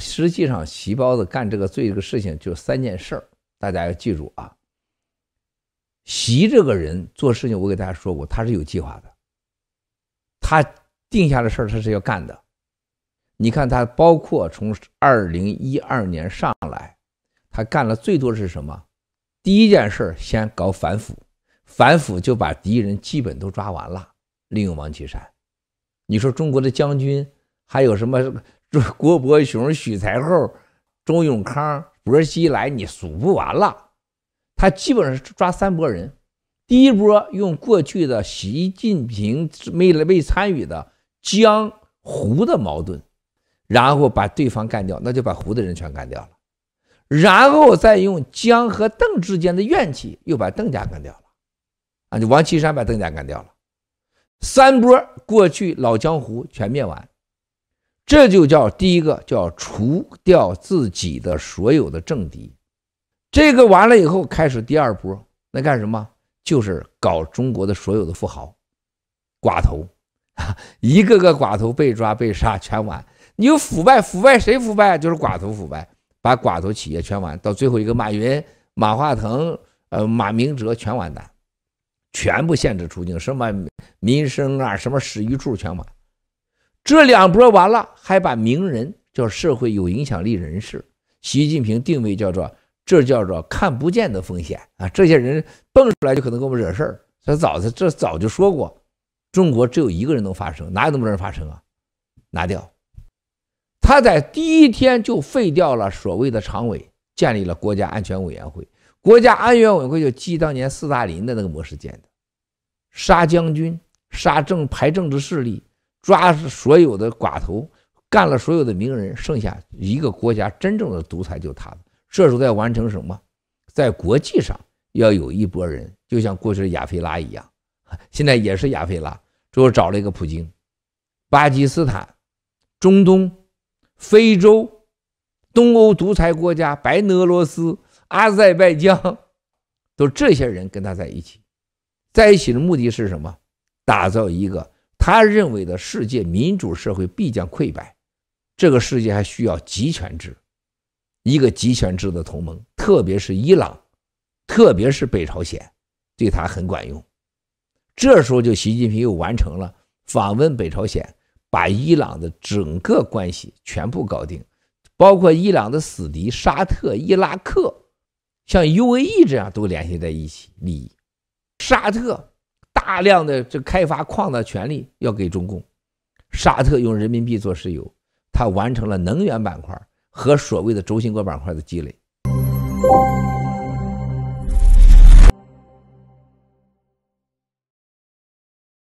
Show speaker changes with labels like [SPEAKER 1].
[SPEAKER 1] 实际上，习包子干这个罪这个事情就三件事儿，大家要记住啊。习这个人做事情，我给大家说过，他是有计划的，他定下的事儿他是要干的。你看他，包括从二零一二年上来，他干了最多是什么？第一件事儿，先搞反腐，反腐就把敌人基本都抓完了，利用王岐山。你说中国的将军还有什么？郭伯雄、许才厚、周永康、薄熙来，你数不完了。他基本上是抓三波人。第一波用过去的习近平没来没参与的江湖的矛盾，然后把对方干掉，那就把湖的人全干掉了。然后再用江和邓之间的怨气，又把邓家干掉了。啊，就王岐山把邓家干掉了。三波过去老江湖全灭完。这就叫第一个叫除掉自己的所有的政敌，这个完了以后开始第二波，那干什么？就是搞中国的所有的富豪、寡头 一个个寡头被抓被杀，全完。你有腐败，腐败谁腐败？就是寡头腐败，把寡头企业全完。到最后一个马云、马化腾、呃马明哲全完蛋，全部限制出境，什么民生啊，什么史玉柱全完。这两波完了，还把名人叫社会有影响力人士，习近平定位叫做这叫做看不见的风险啊！这些人蹦出来就可能给我们惹事儿。他早他这早就说过，中国只有一个人能发生，哪有那么多人发生啊？拿掉！他在第一天就废掉了所谓的常委，建立了国家安全委员会。国家安全委员会就基当年斯大林的那个模式建的，杀将军，杀政排政治势力。抓所有的寡头，干了所有的名人，剩下一个国家真正的独裁就是他的。这时候在完成什么？在国际上要有一波人，就像过去的亚非拉一样，现在也是亚非拉。最后找了一个普京，巴基斯坦、中东、非洲、东欧独裁国家，白俄罗斯、阿塞拜疆，都这些人跟他在一起，在一起的目的是什么？打造一个。他认为的世界民主社会必将溃败，这个世界还需要集权制，一个集权制的同盟，特别是伊朗，特别是北朝鲜，对他很管用。这时候，就习近平又完成了访问北朝鲜，把伊朗的整个关系全部搞定，包括伊朗的死敌沙特、伊拉克，像 UAE 这样都联系在一起利益，沙特。大量的这开发矿的权利要给中共，沙特用人民币做石油，他完成了能源板块和所谓的轴心国板块的积累。